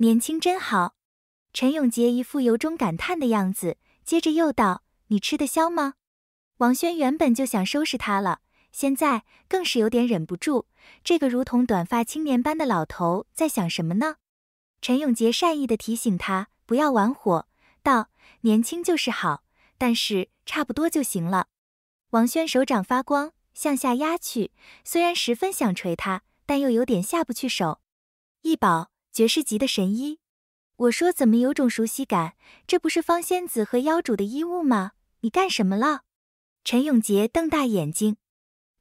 年轻真好，陈永杰一副由衷感叹的样子，接着又道：“你吃得消吗？”王轩原本就想收拾他了，现在更是有点忍不住。这个如同短发青年般的老头在想什么呢？陈永杰善意地提醒他不要玩火，道：“年轻就是好，但是差不多就行了。”王轩手掌发光向下压去，虽然十分想捶他，但又有点下不去手。易宝。爵士级的神医，我说怎么有种熟悉感？这不是方仙子和妖主的衣物吗？你干什么了？陈永杰瞪大眼睛。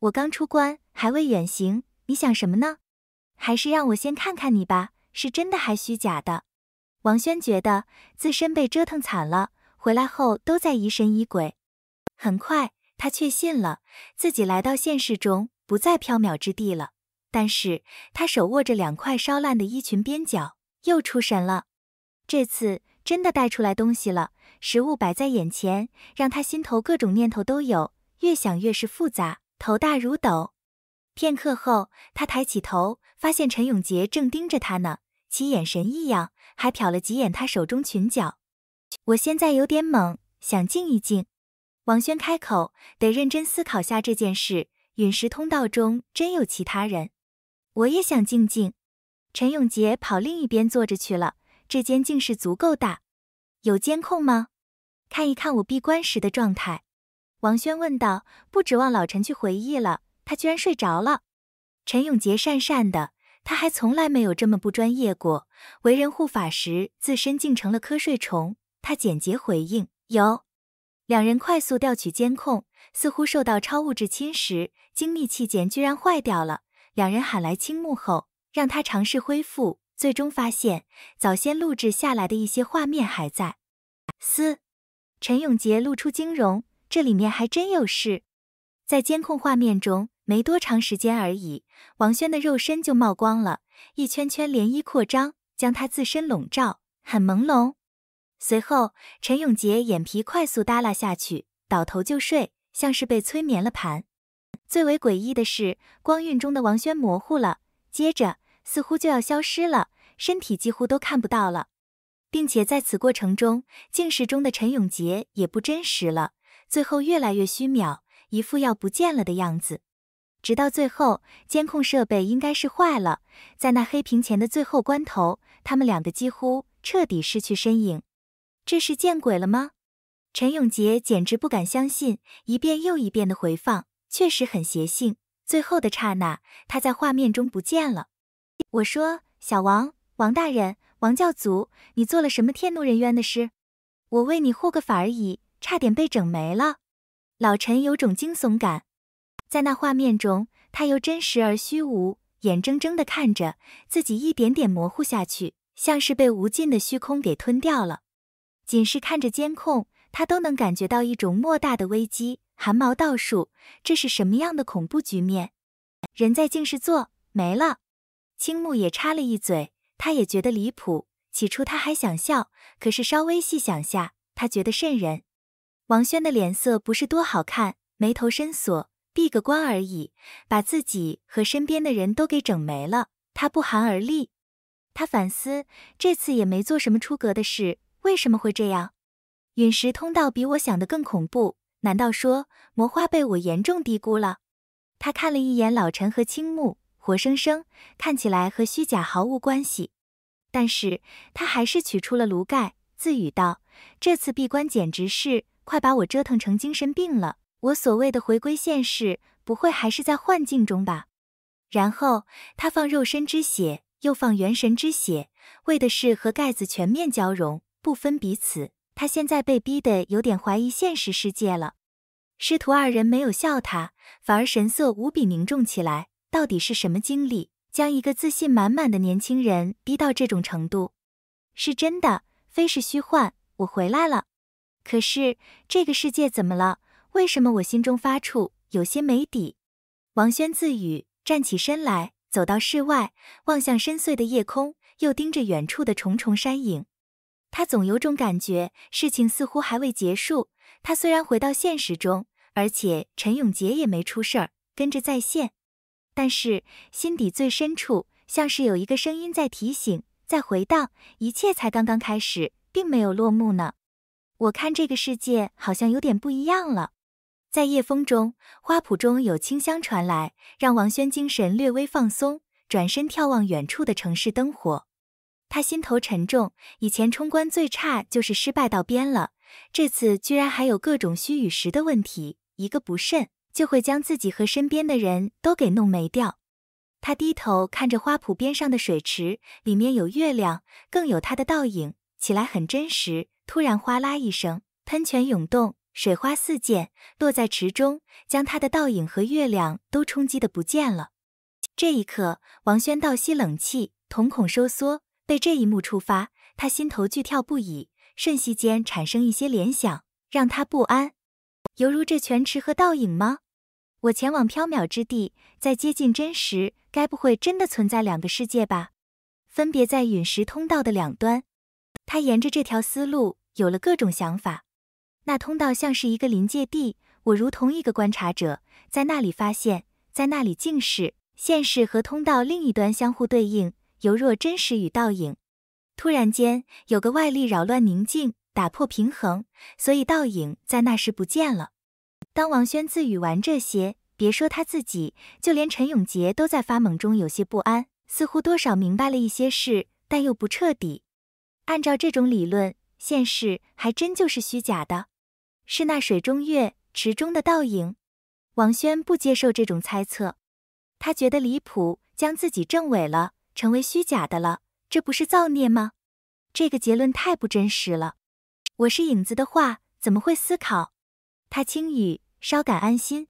我刚出关，还未远行。你想什么呢？还是让我先看看你吧，是真的还虚假的？王轩觉得自身被折腾惨了，回来后都在疑神疑鬼。很快，他确信了，自己来到现实中，不在缥缈之地了。但是他手握着两块烧烂的衣裙边角，又出神了。这次真的带出来东西了，食物摆在眼前，让他心头各种念头都有，越想越是复杂，头大如斗。片刻后，他抬起头，发现陈永杰正盯着他呢，其眼神异样，还瞟了几眼他手中裙角。我现在有点懵，想静一静。王轩开口，得认真思考下这件事。陨石通道中真有其他人？我也想静静。陈永杰跑另一边坐着去了。这间竟是足够大，有监控吗？看一看我闭关时的状态。王轩问道。不指望老陈去回忆了，他居然睡着了。陈永杰讪讪的，他还从来没有这么不专业过。为人护法时，自身竟成了瞌睡虫。他简洁回应。有。两人快速调取监控，似乎受到超物质侵蚀，精密器件居然坏掉了。两人喊来青木后，让他尝试恢复，最终发现早先录制下来的一些画面还在。嘶！陈永杰露出惊容，这里面还真有事。在监控画面中，没多长时间而已，王轩的肉身就冒光了，一圈圈涟漪扩张，将他自身笼罩，很朦胧。随后，陈永杰眼皮快速耷拉下去，倒头就睡，像是被催眠了盘。最为诡异的是，光晕中的王轩模糊了，接着似乎就要消失了，身体几乎都看不到了，并且在此过程中，镜视中的陈永杰也不真实了，最后越来越虚渺，一副要不见了的样子。直到最后，监控设备应该是坏了，在那黑屏前的最后关头，他们两个几乎彻底失去身影。这是见鬼了吗？陈永杰简直不敢相信，一遍又一遍的回放。确实很邪性。最后的刹那，他在画面中不见了。我说：“小王，王大人，王教祖，你做了什么天怒人怨的事？我为你护个法而已，差点被整没了。”老陈有种惊悚感，在那画面中，他由真实而虚无，眼睁睁地看着自己一点点模糊下去，像是被无尽的虚空给吞掉了。仅是看着监控，他都能感觉到一种莫大的危机。汗毛倒竖，这是什么样的恐怖局面？人在静室坐没了，青木也插了一嘴，他也觉得离谱。起初他还想笑，可是稍微细想下，他觉得瘆人。王轩的脸色不是多好看，眉头深锁，闭个关而已，把自己和身边的人都给整没了，他不寒而栗。他反思，这次也没做什么出格的事，为什么会这样？陨石通道比我想的更恐怖。难道说魔花被我严重低估了？他看了一眼老陈和青木，活生生看起来和虚假毫无关系，但是他还是取出了炉盖，自语道：“这次闭关简直是快把我折腾成精神病了。我所谓的回归现实，不会还是在幻境中吧？”然后他放肉身之血，又放元神之血，为的是和盖子全面交融，不分彼此。他现在被逼得有点怀疑现实世界了。师徒二人没有笑他，反而神色无比凝重起来。到底是什么经历，将一个自信满满的年轻人逼到这种程度？是真的，非是虚幻。我回来了。可是这个世界怎么了？为什么我心中发怵，有些没底？王轩自语，站起身来，走到室外，望向深邃的夜空，又盯着远处的重重山影。他总有种感觉，事情似乎还未结束。他虽然回到现实中，而且陈永杰也没出事儿，跟着在线，但是心底最深处，像是有一个声音在提醒，在回荡：一切才刚刚开始，并没有落幕呢。我看这个世界好像有点不一样了。在夜风中，花圃中有清香传来，让王轩精神略微放松，转身眺望远处的城市灯火。他心头沉重，以前冲关最差就是失败到边了，这次居然还有各种虚与实的问题，一个不慎就会将自己和身边的人都给弄没掉。他低头看着花圃边上的水池，里面有月亮，更有他的倒影，起来很真实。突然哗啦一声，喷泉涌动，水花四溅，落在池中，将他的倒影和月亮都冲击的不见了。这一刻，王轩倒吸冷气，瞳孔收缩。被这一幕触发，他心头剧跳不已，瞬息间产生一些联想，让他不安，犹如这泉池和倒影吗？我前往缥缈之地，在接近真实，该不会真的存在两个世界吧？分别在陨石通道的两端。他沿着这条思路有了各种想法。那通道像是一个临界地，我如同一个观察者，在那里发现，在那里静视现实和通道另一端相互对应。犹若真实与倒影，突然间有个外力扰乱宁静，打破平衡，所以倒影在那时不见了。当王轩自语完这些，别说他自己，就连陈永杰都在发懵中有些不安，似乎多少明白了一些事，但又不彻底。按照这种理论，现实还真就是虚假的，是那水中月、池中的倒影。王轩不接受这种猜测，他觉得离谱，将自己证伪了。成为虚假的了，这不是造孽吗？这个结论太不真实了。我是影子的话，怎么会思考？他轻语，稍感安心。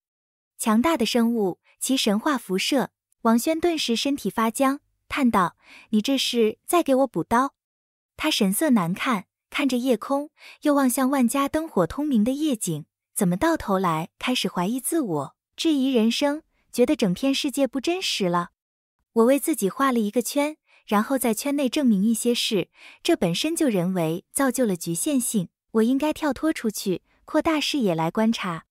强大的生物，其神话辐射。王轩顿时身体发僵，叹道：“你这是在给我补刀。”他神色难看，看着夜空，又望向万家灯火通明的夜景，怎么到头来开始怀疑自我，质疑人生，觉得整片世界不真实了？我为自己画了一个圈，然后在圈内证明一些事，这本身就人为造就了局限性。我应该跳脱出去，扩大视野来观察。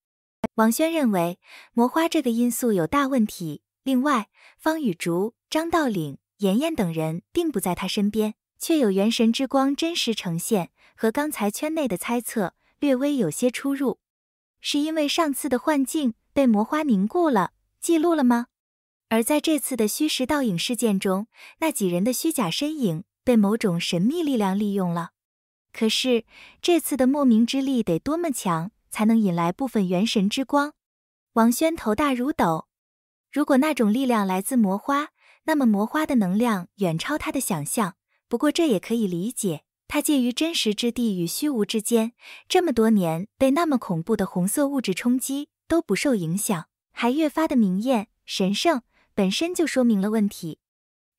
王轩认为魔花这个因素有大问题。另外，方雨竹、张道岭、妍妍等人并不在他身边，却有元神之光真实呈现，和刚才圈内的猜测略微有些出入。是因为上次的幻境被魔花凝固了，记录了吗？而在这次的虚实倒影事件中，那几人的虚假身影被某种神秘力量利用了。可是这次的莫名之力得多么强，才能引来部分元神之光？王轩头大如斗。如果那种力量来自魔花，那么魔花的能量远超他的想象。不过这也可以理解，它介于真实之地与虚无之间，这么多年被那么恐怖的红色物质冲击都不受影响，还越发的明艳神圣。本身就说明了问题。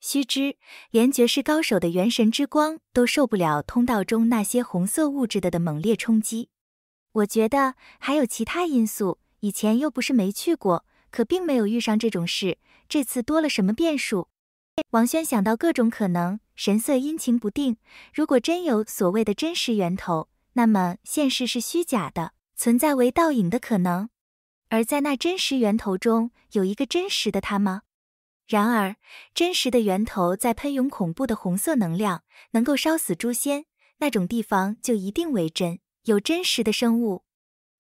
须知，连绝世高手的元神之光都受不了通道中那些红色物质的的猛烈冲击。我觉得还有其他因素。以前又不是没去过，可并没有遇上这种事。这次多了什么变数？王轩想到各种可能，神色阴晴不定。如果真有所谓的真实源头，那么现实是虚假的，存在为倒影的可能。而在那真实源头中，有一个真实的他吗？然而，真实的源头在喷涌恐怖的红色能量，能够烧死诛仙那种地方，就一定为真，有真实的生物，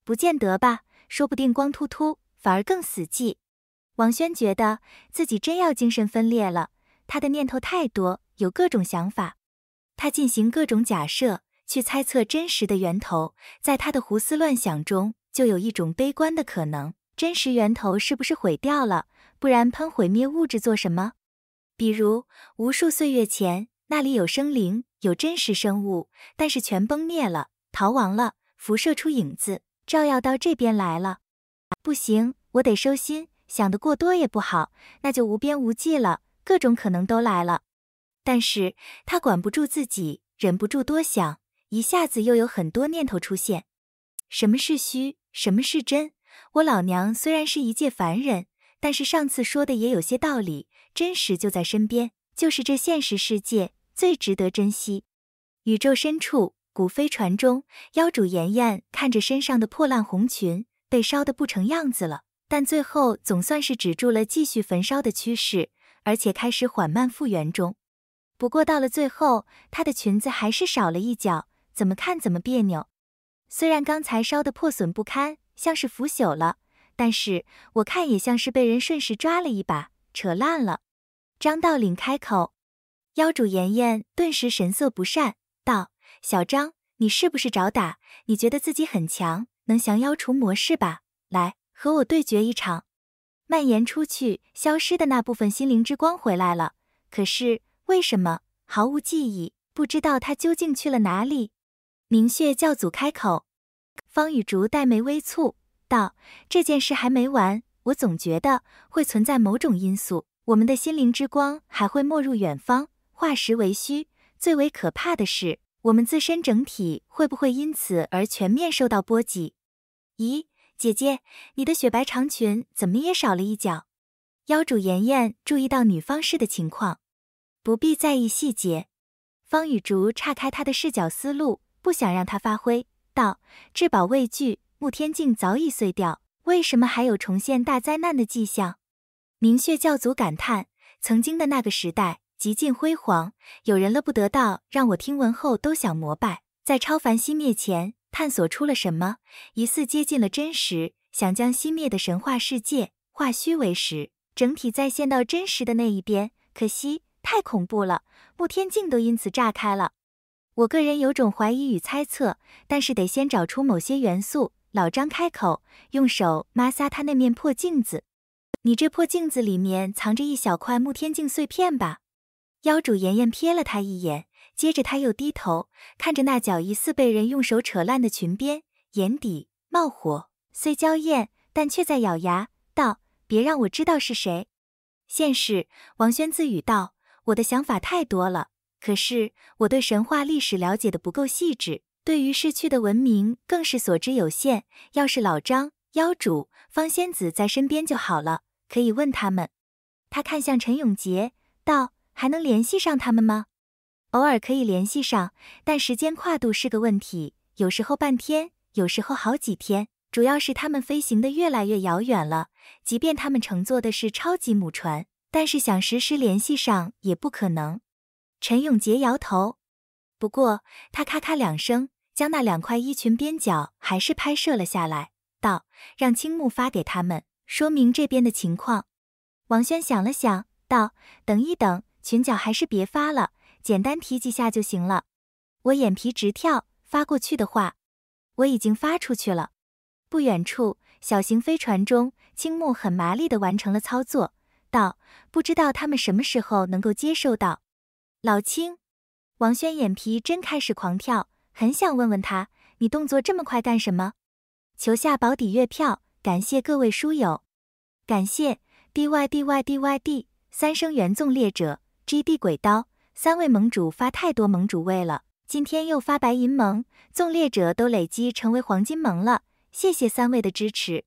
不见得吧？说不定光秃秃，反而更死寂。王轩觉得自己真要精神分裂了，他的念头太多，有各种想法，他进行各种假设，去猜测真实的源头。在他的胡思乱想中，就有一种悲观的可能：真实源头是不是毁掉了？不然喷毁灭物质做什么？比如无数岁月前那里有生灵，有真实生物，但是全崩灭了，逃亡了，辐射出影子，照耀到这边来了。不行，我得收心，想的过多也不好，那就无边无际了，各种可能都来了。但是他管不住自己，忍不住多想，一下子又有很多念头出现。什么是虚？什么是真？我老娘虽然是一介凡人。但是上次说的也有些道理，真实就在身边，就是这现实世界最值得珍惜。宇宙深处，古飞船中，妖主妍妍看着身上的破烂红裙被烧得不成样子了，但最后总算是止住了继续焚烧的趋势，而且开始缓慢复原中。不过到了最后，她的裙子还是少了一角，怎么看怎么别扭。虽然刚才烧得破损不堪，像是腐朽了。但是我看也像是被人顺势抓了一把，扯烂了。张道陵开口，妖主炎炎顿时神色不善，道：“小张，你是不是找打？你觉得自己很强，能降妖除魔是吧？来，和我对决一场。”蔓延出去，消失的那部分心灵之光回来了，可是为什么毫无记忆？不知道他究竟去了哪里？明血教祖开口，方雨竹黛眉微蹙。道这件事还没完，我总觉得会存在某种因素，我们的心灵之光还会没入远方，化实为虚。最为可怕的是，我们自身整体会不会因此而全面受到波及？咦，姐姐，你的雪白长裙怎么也少了一角？妖主妍妍注意到女方氏的情况，不必在意细节。方雨竹岔开她的视角思路，不想让她发挥。道至宝畏惧，慕天镜早已碎掉，为什么还有重现大灾难的迹象？明血教祖感叹：“曾经的那个时代极尽辉煌，有人了不得道，让我听闻后都想膜拜。在超凡熄灭前，探索出了什么？疑似接近了真实，想将熄灭的神话世界化虚为实，整体再现到真实的那一边。可惜太恐怖了，慕天镜都因此炸开了。我个人有种怀疑与猜测，但是得先找出某些元素。”老张开口，用手抹擦他那面破镜子：“你这破镜子里面藏着一小块沐天镜碎片吧？”妖主妍妍瞥了他一眼，接着他又低头看着那脚疑似被人用手扯烂的裙边，眼底冒火，虽娇艳，但却在咬牙道：“别让我知道是谁。”现世，王轩自语道：“我的想法太多了，可是我对神话历史了解的不够细致。”对于逝去的文明更是所知有限，要是老张、妖主、方仙子在身边就好了，可以问他们。他看向陈永杰，道：“还能联系上他们吗？”“偶尔可以联系上，但时间跨度是个问题，有时候半天，有时候好几天。主要是他们飞行的越来越遥远了，即便他们乘坐的是超级母船，但是想实时联系上也不可能。”陈永杰摇头，不过他咔咔两声。将那两块衣裙边角还是拍摄了下来，道：“让青木发给他们，说明这边的情况。”王轩想了想，道：“等一等，裙角还是别发了，简单提几下就行了。”我眼皮直跳，发过去的话，我已经发出去了。不远处，小型飞船中，青木很麻利地完成了操作，道：“不知道他们什么时候能够接收到。”老青，王轩眼皮真开始狂跳。很想问问他，你动作这么快干什么？求下保底月票，感谢各位书友，感谢 dy dy dyd 三生缘纵猎者 g D 鬼刀三位盟主发太多盟主位了，今天又发白银盟，纵猎者都累积成为黄金盟了，谢谢三位的支持。